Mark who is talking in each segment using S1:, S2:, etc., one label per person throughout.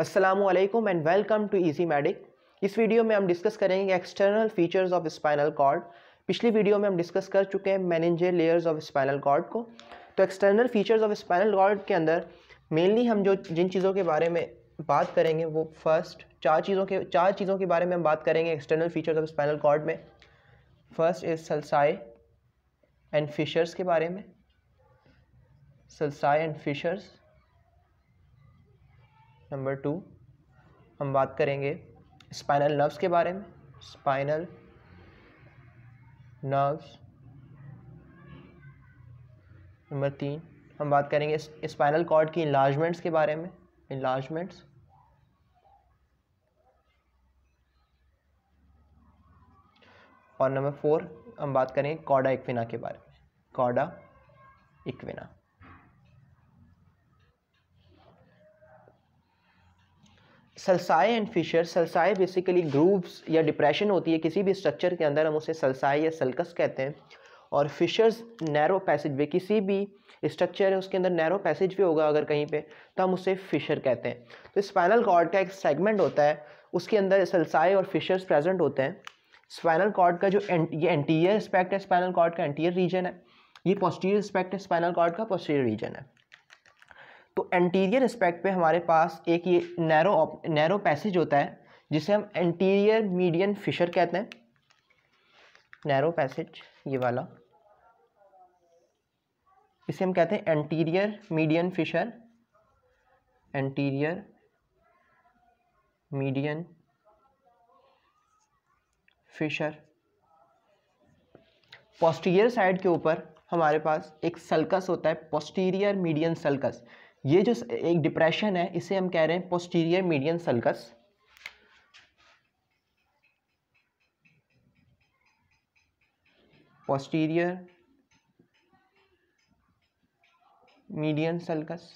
S1: Aslam and welcome to Easy Medic इस video में हम डिस्कस करेंगे external features of spinal cord पिछली वीडियो में हम डिस्कस कर चुके हैं meningeal layers of spinal cord को तो external features of spinal cord के अंदर मेनली हम जो जिन चीज़ों के बारे में बात करेंगे वो फर्स्ट चार चीज़ों के चार चीज़ों के बारे में हम बात करेंगे external features of spinal cord में first is sulci and fissures के बारे में sulci and fissures number two हम बात करेंगे स्पाइनल नर्व्स के बारे में स्पाइनल नर्व्स नंबर तीन हम बात करेंगे स्पाइनल कॉर्ड की इलाजमेंट्स के बारे में इलाजमेंट्स और नंबर फोर हम बात करेंगे कॉडा इक्विना के बारे में cauda equina sulci and fissure sulci basically grooves या डिप्रेशन होती है किसी भी स्ट्रक्चर के अंदर हम उसे सलसाए या सल्कस कहते हैं और फिशर्स नैरो पैसेज वे किसी भी स्ट्रक्चर है उसके अंदर नैरो पैसेज भी होगा अगर कहीं पे तो हम उसे फिशर कहते हैं तो स्पाइनल कॉर्ड का एक सेगमेंट होता है उसके अंदर सलसाए और फिशर्स प्रेजेंट होते हैं स्पाइनल कॉर्ड का जो एंट, ये एंटीरियर स्पेक्ट है स्पाइनल कॉर्ड का एंटीरियर रीजन है ये पोस्टीरियर स्पेक्ट है स्पाइनल कॉर्ड का पोस्टीरियर रीजन है तो एंटीरियर एस्पेक्ट पे हमारे पास एक ये नैरो नैरो पैसेज होता है जिसे हम एंटीरियर मीडियन फिशर कहते हैं नैरो पैसेज ये वाला इसे हम कहते हैं anterior median fissure anterior median fissure posterior side के ऊपर हमारे पास एक सल्कस होता है पोस्टीरियर मीडियन सल्कस ये जो एक डिप्रेशन है इसे हम कह रहे हैं posterior median sulcus posterior median sulcus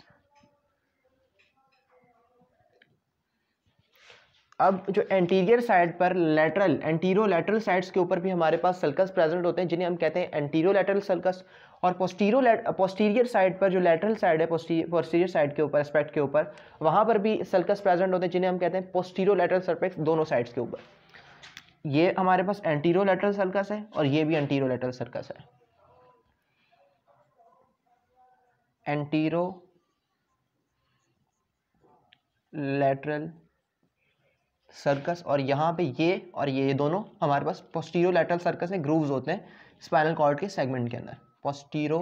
S1: अब जो एंटीरियर साइड पर लेटरल एंटीरो लेटरल साइड्स के ऊपर भी हमारे पास सल्कस प्रेजेंट होते हैं जिन्हें हम कहते हैं एंटीरो लेटरल सल्कस और पोस्टीरो पोस्टीरियर साइड पर जो लेटरल साइड है पोस्टीरियर साइड के ऊपर एस्पेक्ट के ऊपर वहाँ पर भी सल्कस प्रेजेंट होते हैं जिन्हें हम कहते हैं पोस्टीरो लेटरल सर्पेक्स दोनों साइड्स के ऊपर ये हमारे पास एंटीरो लेटरल सर्कस है और ये भी एंटीरो लेटरल सर्कस है एंटीरो लेटरल सर्कस और यहाँ पे ये और ये दोनों हमारे पास पोस्टीरो लेटरल सर्कस में ग्रूव्स होते हैं स्पाइनल कॉर्ड के सेगमेंट के अंदर पोस्टीरो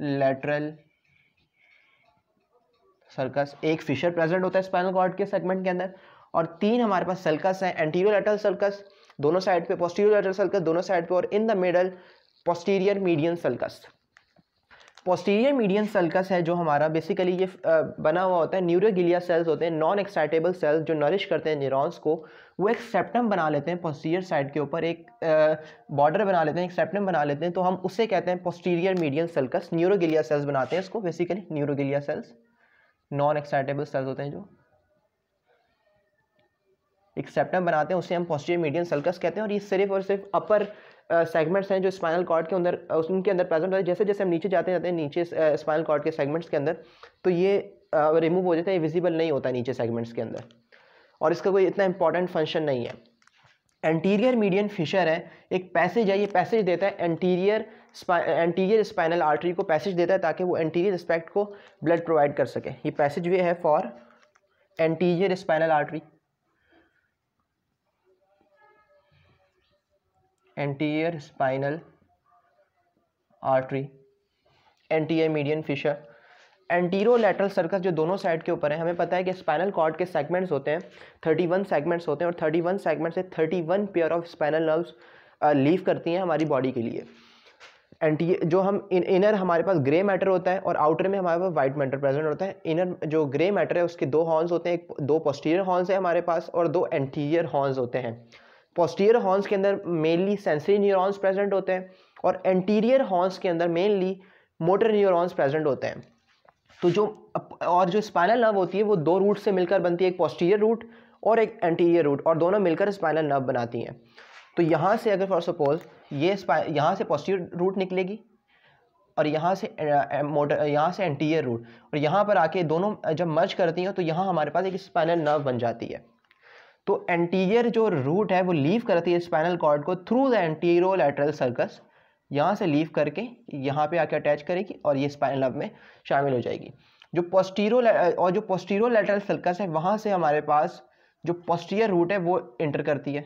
S1: लेटरल सर्कस एक फिशर प्रेजेंट होता है स्पाइनल कॉर्ड के सेगमेंट के अंदर और तीन हमारे पास सर्कस हैं एंटीरियो लेटरल सर्कस दोनों साइड पे पोस्टीरियर लेटरल सर्कस दोनों साइड पे और in the middle posterior median sulcus posterior median sulcus है जो हमारा बेसिकली ये बना हुआ होता है न्यूरोगिलिया सेल्स होते हैं नॉन एक्साइटेबल सेल्स जो नरिश करते हैं न्यूरॉन्स को वो एक सेप्टम बना लेते हैं पोस्टीरियर साइड के ऊपर एक बॉर्डर बना लेते हैं एक सेप्टम बना लेते हैं तो हम उसे कहते हैं posterior median sulcus neuroglia cells बनाते हैं इसको basically neuroglia cells non excitable cells होते हैं जो एक सेप्टम बनाते हैं उसे हम पोस्टीरियर मीडियम सल्कस कहते हैं और ये सिर्फ और सिर्फ अपर सेगमेंट्स हैं जो स्पाइनल कॉर्ड के अंदर उनके अंदर प्रेजेंट होते हैं जैसे जैसे हम नीचे जाते जाते हैं नीचे स्पाइनल कॉर्ड के सेगमेंट्स के अंदर तो ये रिमूव हो जाता है विजिबल नहीं होता नीचे सेगमेंट्स के अंदर और इसका कोई इतना इंपॉर्टेंट फंक्शन नहीं है एंटीरियर मीडियन फिशर है एक पैसेज है ये पैसेज देता है एंटीरियर एंटीरियर स्पाइनल आर्टरी को पैसेज देता है ताकि वो एंटीरियर स्पेक्ट को ब्लड प्रोवाइड कर सके ये पैसेज वे है for anterior spinal artery anterior spinal artery anterior median fissure antero lateral sulcus जो दोनों साइड के ऊपर है हमें पता है कि स्पाइनल कॉर्ड के सेगमेंट्स होते हैं थर्टी वन सेगमेंट्स होते हैं और थर्टी वन सेगमेंट से thirty one pair of spinal nerves leave करती हैं हमारी बॉडी के लिए एंटी जो हम इन इनर हमारे पास ग्रे मैटर होता है और आउटर में हमारे पास वाइट मैटर प्रेजेंट होता है इनर जो ग्रे मैटर है उसके दो हॉर्न्स होते हैं एक दो पोस्टीरियर हॉर्न्स है हमारे पास और दो एंटीरियर हॉर्न्स होते हैं पोस्टीरियर हॉर्न्स के अंदर मेनली सेंसरी न्यूरॉन्स प्रेजेंट होते हैं और एंटीरियर हॉर्न्स के अंदर मेनली मोटर न्यूरॉन्स प्रेजेंट होते हैं तो जो और जो स्पाइनल नर्व होती है वो दो रूट से मिलकर बनती है एक पोस्टीरियर रूट और एक एंटीरियर रूट और दोनों मिलकर स्पाइनल नर्व बनाती हैं तो यहाँ से अगर फॉर सपोज ये यहाँ से पोस्टीरियर रूट निकलेगी और यहाँ से मोटर यहाँ से एंटीरियर रूट और यहाँ पर आके दोनों जब मर्ज करती हैं तो यहाँ हमारे पास एक स्पाइनल नर्व बन जाती है तो एंटीरियर जो रूट है वो लीव करती है स्पाइनल कॉर्ड को through the antero lateral sulcus यहाँ से लीव करके यहाँ पे आके अटैच करेगी और ये स्पाइनल हब में शामिल हो जाएगी जो पोस्टीरो और जो पोस्टीरो लेटरल सर्कस है वहाँ से हमारे पास जो पोस्टीरियर रूट है वो इंटर करती है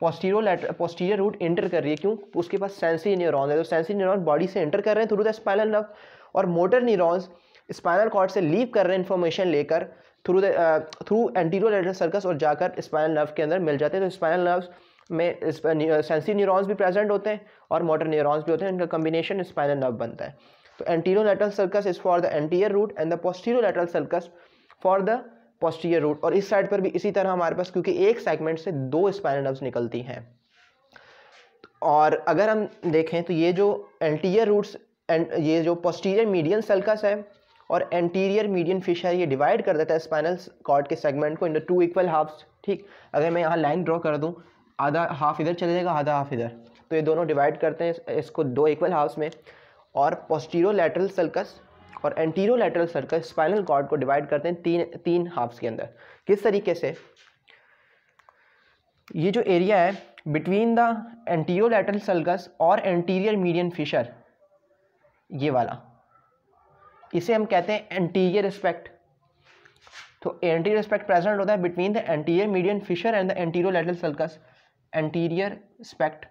S1: पोस्टीरो पोस्टीरियर रूट इंटर कर रही है क्यों उसके पास सेंसरी न्यूरोन है तो सेंसरी न्यूरोन बॉडी से इंटर कर रहे हैं थ्रू द स्पाइनल नर्व और मोटर न्यूरोन्स स्पाइनल कॉर्ड से लीव कर रहे हैं इन्फॉर्मेशन लेकर through the through anterior lateral sulcus और जाकर स्पाइनल नर्व के अंदर मिल जाते हैं तो स्पाइनल नर्व्स में सेंसी न्यूरॉन्स uh, uh, भी प्रेजेंट होते हैं और मोटर न्यूरॉन्स भी होते हैं इनका कम्बिनेशन स्पाइनल नर्व बनता है तो anterior lateral sulcus is for the anterior root and the posterior lateral sulcus for the posterior root और इस साइड पर भी इसी तरह हमारे पास क्योंकि एक सेगमेंट से दो स्पाइनल नर्व्स निकलती हैं और अगर हम देखें तो ये जो एंटीरियर रूट्स एंड ये जो पोस्टीरियर मीडियन सर्कस है और एंटीरियर मीडियन फ़िशर ये डिवाइड कर देता है स्पाइनल कॉर्ड के सेगमेंट को इंटू टू इक्वल हाफ्स ठीक अगर मैं यहाँ लाइन ड्रॉ कर दूँ आधा हाफ इधर चले जाएगा आधा हाफ इधर तो ये दोनों डिवाइड करते हैं इसको दो इक्वल हाफ्स में और पोस्टीरो लेटरल सर्कस और antero lateral sulcus spinal cord को डिवाइड करते हैं तीन तीन हाफ्स के अंदर किस तरीके से ये जो एरिया है between the antero lateral sulcus और एंटीरियर मीडियन फिशर ये वाला इसे हम कहते हैं एंटीरियर स्पेक्ट तो एंटीरियर स्पेक्ट प्रेजेंट होता है between the anterior median fissure and the anterior lateral sulcus anterior aspect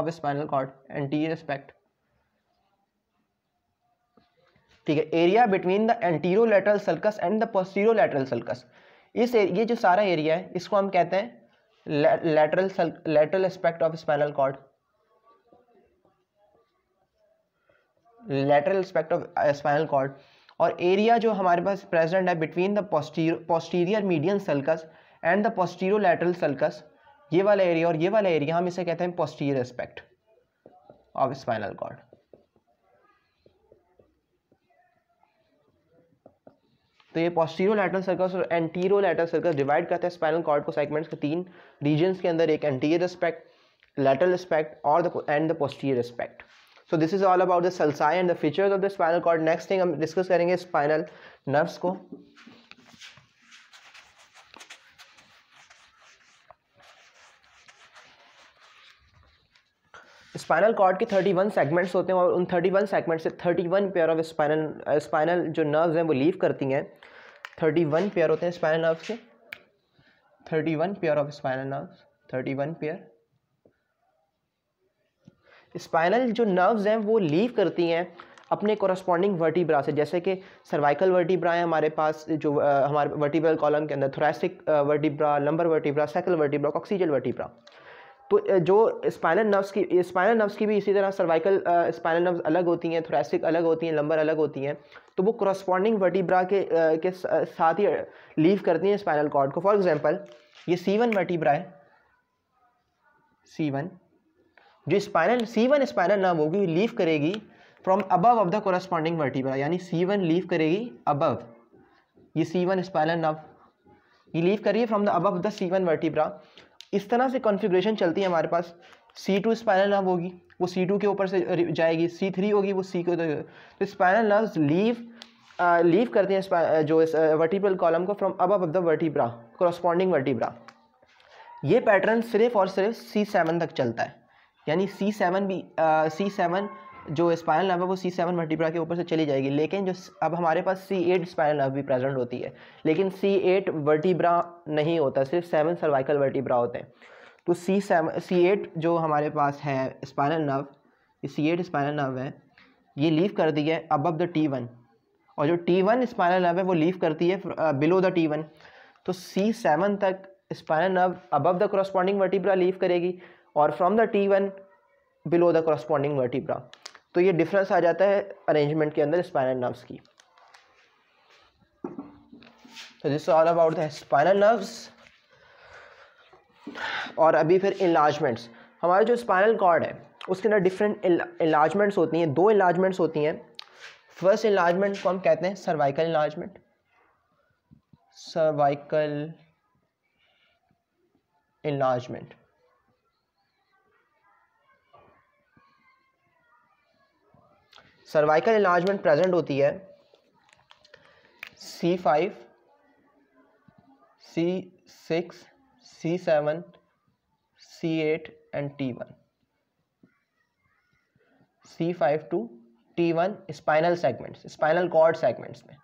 S1: of spinal cord anterior aspect ठीक है area between the antero lateral sulcus and the postero lateral sulcus इस ये जो सारा area है इसको हम कहते हैं lateral lateral aspect of spinal cord lateral aspect of spinal cord और एरिया जो हमारे पास प्रेजेंट है between the posterior median sulcus and the postero lateral sulcus ये वाला एरिया और ये वाला एरिया हम इसे कहते हैं posterior aspect of spinal cord तो ये पॉस्टीरो लेटरल सर्कस और एंटीरो लेटरल सर्कस डिवाइड करते हैं स्पाइनल कॉर्ड को सेगमेंट्स के तीन रीजन्स के अंदर एक एंटीरियर स्पेक्ट लेटरल स्पेक्ट और the and the posterior aspect so this is all about the sulci and the features of the spinal cord next thing हम डिस्कस करेंगे स्पाइनल नर्व्स को स्पाइनल कॉर्ड के 31 segments होते हैं और उन 31 segment से 31 पेयर ऑफ स्पाइनल स्पाइनल जो नर्व्स हैं वो लीव करती हैं 31 पेयर होते हैं स्पाइनल नर्व्स के 31 pair of spinal nerves 31 pair spinal जो नर्व्स हैं वो लीव करती हैं अपने कॉरस्पॉन्डिंग वर्टिब्रा से जैसे कि सर्वाइकल वर्टिब्रा है हमारे पास जो आ, हमारे वर्टिब्रल कॉलम के अंदर thoracic vertebra lumbar vertebra sacral vertebra ऑक्सीजन वर्टिब्रा तो जो स्पाइनल नर्व्स की स्पाइनल नर्व्स की भी इसी तरह सर्वाइकल स्पाइनल नर्व्स अलग होती हैं थोरेसिक अलग होती हैं लंबर अलग होती हैं तो वो कॉरस्पॉन्डिंग वर्टिब्रा के आ, के साथ ही लीव करती हैं स्पाइनल कॉर्ड को फॉर एग्जांपल ये सी वन वर्टिब्रा है सी वन जो spinal C one spinal nerve होगी लीव करेगी from above of the corresponding vertebra यानी सी वन लीव करेगी अबव ये सी वन स्पाइनल नर्व ये लीव करिए from the of the C one vertebra इस तरह से कॉन्फ़िगरेशन चलती है हमारे पास सी टू स्पाइनल नर्व होगी वो सी टू के ऊपर से जाएगी सी थ्री होगी वो सी को तो स्पाइनल नर्व लीव लीव करते हैं जो वर्टिब्रल कॉलम को from above of the vertebra corresponding vertebra ये पैटर्न सिर्फ और सिर्फ सी सेवन तक चलता है यानी सी सेवन भी सी सेवन जो स्पाइनल नर्व है वो सी सेवन के ऊपर से चली जाएगी लेकिन जो अब हमारे पास सी एट स्पाइनल नर्व भी प्रेजेंट होती है लेकिन सी एट वर्टिब्रा नहीं होता सिर्फ सेवन सर्वाइकल वर्टिब्रा होते हैं तो सी सेवन सी एट जो हमारे पास है spinal nerve C8 C eight spinal nerve है ये लीव कर दी है अबव द टी वन और जो टी वन स्पाइनल नर्व है वो लीव करती है बिलो द टी वन तो सी सेवन तक spinal nerve above the corresponding vertebra leave करेगी और from the T one below the corresponding vertebra तो ये डिफरेंस आ जाता है अरेंजमेंट के अंदर स्पाइनल नर्व्स की तो this all about the spinal nerves और अभी फिर इलाजमेंट्स हमारे जो स्पाइनल कॉर्ड है उसके अंदर डिफरेंट इलाजमेंट्स होती हैं दो इलाजमेंट्स होती हैं फर्स्ट इलाजमेंट को हम कहते हैं cervical enlargement cervical enlargement cervical enlargement present होती है C five C six C seven C eight and T one C five to T one spinal segments spinal cord segments में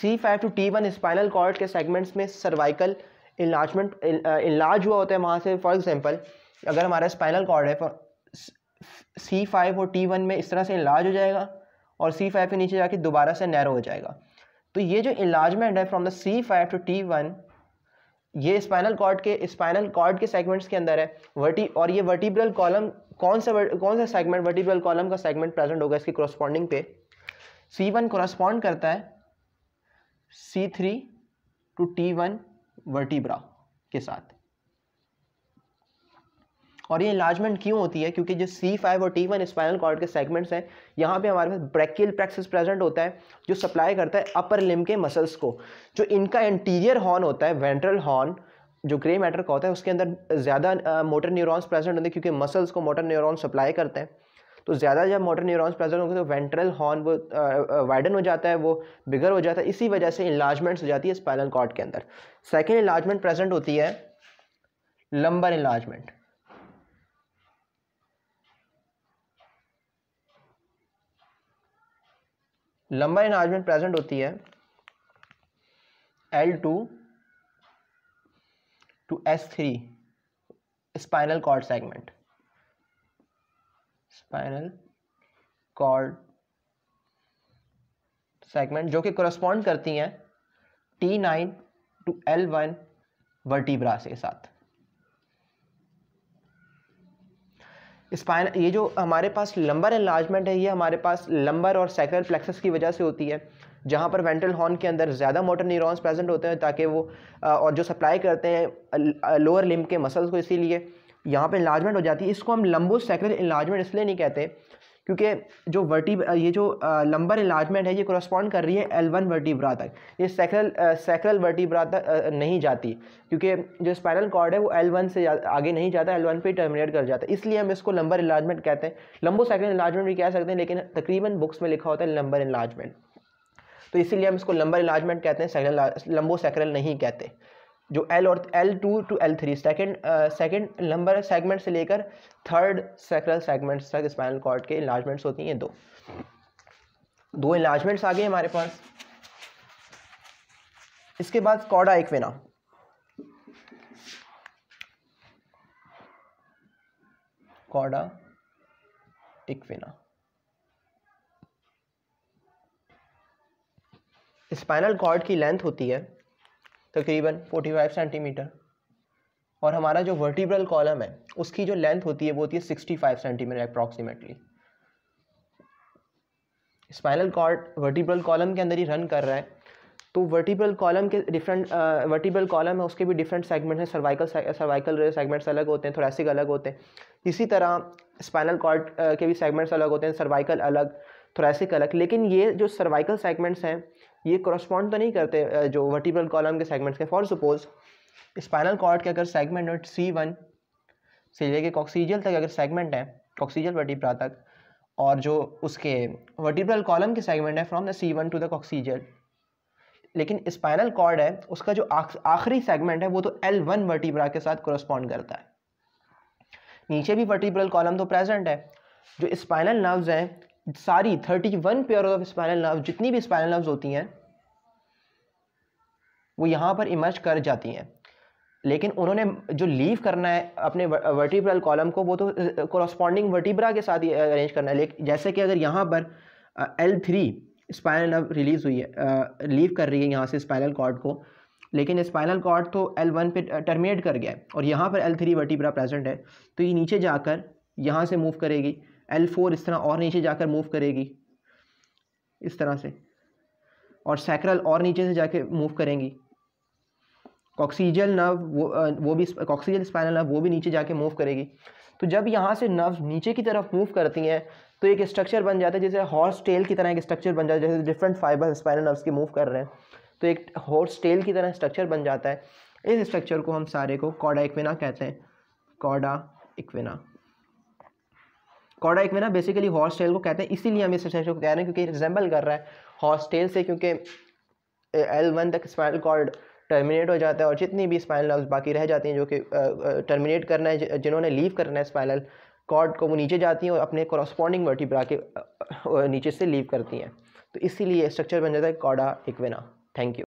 S1: C five to T one spinal cord के segments में cervical enlargement इलाज uh, हुआ होता है वहाँ से for example अगर हमारा स्पाइनल कॉर्ड है सी फाइव और टी वन में इस तरह से इलाज हो जाएगा और सी फाइव के नीचे जाके दोबारा से नैरो हो जाएगा तो ये जो इलाजमेंट है from the C five to T one ये स्पाइनल कॉर्ड के स्पाइनल कॉर्ड के सेगमेंट्स के अंदर है वर्टी और ये वर्टिब्रल कॉलम कौन सा कौन सा सेगमेंट वर्टिब्रल कॉलम का सेगमेंट प्रेजेंट होगा इसके क्रॉस्पॉन्डिंग पे सी वन करता है C three to T one vertebra के साथ और ये इलाजमेंट क्यों होती है क्योंकि जो C5 और टी वन स्पाइनल कॉर्ड के सेगमेंट्स हैं यहाँ पे हमारे पास ब्रैकियल प्रैक्सिस प्रेजेंट होता है जो सप्लाई करता है अपर लिम के मसल्स को जो इनका इंटीरियर हॉर्न होता है वेंट्रल हॉर्न जो ग्रे मैटर का होता है उसके अंदर ज़्यादा मोटर न्यूरॉन्स प्रेजेंट होते हैं क्योंकि मसल्स को मोटर न्यूरॉन्स सप्लाई करते हैं तो ज़्यादा जब मोटर न्यूरॉन्स प्रेजेंट होंगे तो वेंट्रल हॉर्न वो वाइडन हो जाता है वो बिगर हो जाता है इसी वजह से इलाजमेंट्स हो जाती है स्पाइनल कॉर्ड के अंदर सेकेंड इलाजमेंट प्रेजेंट होती है lumbar enlargement lumbar enlargement present होती है L two to S three spinal cord segment spinal cord segment जो कि कोरस्पॉन्ड करती हैं T nine to L one vertebras के साथ स्पाइनल ये जो हमारे पास लंबर एनलार्जमेंट है ये हमारे पास लंबर और सैक्रल प्लेक्सस की वजह से होती है जहाँ पर वेंट्रल हॉर्न के अंदर ज़्यादा मोटर न्यूरॉन्स प्रेजेंट होते हैं ताकि वो और जो सप्लाई करते हैं लोअर लिम्ब के मसल्स को इसीलिए यहाँ पे इलाजमेंट हो जाती है इसको हम लंबो सैक्रल इलाजमेंट इसलिए नहीं कहते क्योंकि जो वर्टी ये जो लंबर इलाजमेंट है ये कॉरस्पॉन्ड कर रही है एल वन वर्टिब्रा तक ये सैक्रल सैक्रल वर्टिब्रा तक नहीं जाती क्योंकि जो स्पाइनल कॉर्ड है वो एल वन से आगे नहीं जाता एल वन पर टर्मिनेट कर जाता है इसलिए हम इसको लंबर इलाजमेंट कहते हैं लंबो सैक्रल इलाजमेंट भी कह सकते हैं लेकिन तकरीबन बुक्स में लिखा होता है लंबर इलाजमेंट तो इसीलिए हम इसको लंबर इलाजमेंट कहते हैं लंबो सैक्रल नहीं कहते जो एल और L two to L three second second lumbar segment से लेकर थर्ड सेक्रल सेगमेंट तक स्पाइनल कॉर्ड के इलाजमेंट्स होती हैं दो दो इलाजमेंट्स आ गए हमारे पास इसके बाद cauda equina cauda equina spinal cord की लेंथ होती है तकरीबन 45 सेंटीमीटर और हमारा जो वर्टिब्रल कॉलम है उसकी जो लेंथ होती है वो होती है 65 centimetre approximately spinal cord vertebral column के अंदर ही रन कर रहा है तो वर्टिब्रल कॉलम के डिफरेंट वर्टिब्रल कॉलम है उसके भी डिफरेंट सेगमेंट हैं सर्वाइकल सर्वाइकल सेगमेंट्स अलग होते हैं थोरेसिक अलग होते हैं इसी तरह स्पाइनल कॉर्ड के भी सेगमेंट्स अलग होते हैं सर्वाइकल अलग थोरेसिक अलग लेकिन ये जो सर्वाइकल सेगमेंट्स हैं ये कॉरस्पॉन्ड तो नहीं करते जो वर्टिब्रल कॉलम के सेगमेंट्स के फॉर सपोज स्पाइनल कॉर्ड के अगर सेगमेंट सी वन से लेके कॉक्सीजल तक अगर सेगमेंट है कॉक्सीजल वर्टिब्रा तक और जो उसके वर्टिब्रल कॉलम के सेगमेंट है from the C one to the coccygeal लेकिन स्पाइनल कॉर्ड है उसका जो आखिरी सेगमेंट है वो तो एल वन वर्टिब्रा के साथ कॉरस्पॉन्ड करता है नीचे भी वर्टिब्रल कॉलम तो प्रेजेंट है जो स्पाइनल नर्व्स हैं सारी thirty one pair of spinal nerve जितनी भी स्पाइनल नर्व्स होती हैं वो यहाँ पर इमर्ज कर जाती हैं लेकिन उन्होंने जो लीव करना है अपने वर्टिब्रल कॉलम को वो तो कॉरस्पॉन्डिंग वर्टिब्रा के साथ अरेंज करना है लेकिन जैसे कि अगर यहाँ पर L three spinal nerve release हुई है लीव कर रही है यहाँ से स्पाइनल कॉर्ड को लेकिन स्पाइनल कॉर्ड तो एल वन पे टर्मिनेट कर गया है और यहाँ पर एल थ्री वर्टिब्रा प्रेजेंट है तो ये नीचे जाकर यहाँ से मूव करेगी एल फोर इस तरह और नीचे जाकर मूव करेगी इस तरह से और सैक्रल और नीचे से जाके मूव करेंगी कॉक्सीजल नर्व वो वो भी कॉक्सीजल स्पाइनल नर्व वो भी नीचे जाके मूव करेगी तो जब यहाँ से नर्व नीचे की तरफ मूव करती हैं तो एक स्ट्रक्चर बन जाता है जैसे हॉर्स टेल की तरह एक स्ट्रक्चर बन जाता है जैसे डिफरेंट फाइबर स्पाइनल नर्व्स की मूव कर रहे हैं तो एक हॉर्स टेल की तरह स्ट्रक्चर बन जाता है इस स्ट्रक्चर को हम सारे को कॉडा इक्विना कहते हैं कॉडा इक्विना कॉडा एक में ना बेसिकली हॉर्स टेल को कहते हैं इसीलिए हम इस एक्सरसाइज को कह रहे हैं क्योंकि रिजेंबल कर रहा है हॉर्स टेल से क्योंकि एल वन तक स्पाइनल कॉर्ड टर्मिनेट हो जाता है और जितनी भी स्पाइनल नर्व्स बाकी रह जाती हैं जो कि टर्मिनेट करना है जिन्होंने लीव करना है स्पाइनल कॉर्ड को वो नीचे जाती हैं और अपने कॉरस्पॉन्डिंग वर्टिब्रा के नीचे से लीव करती हैं तो इसीलिए स्ट्रक्चर बन जाता है कॉडा इक्वेना थैंक यू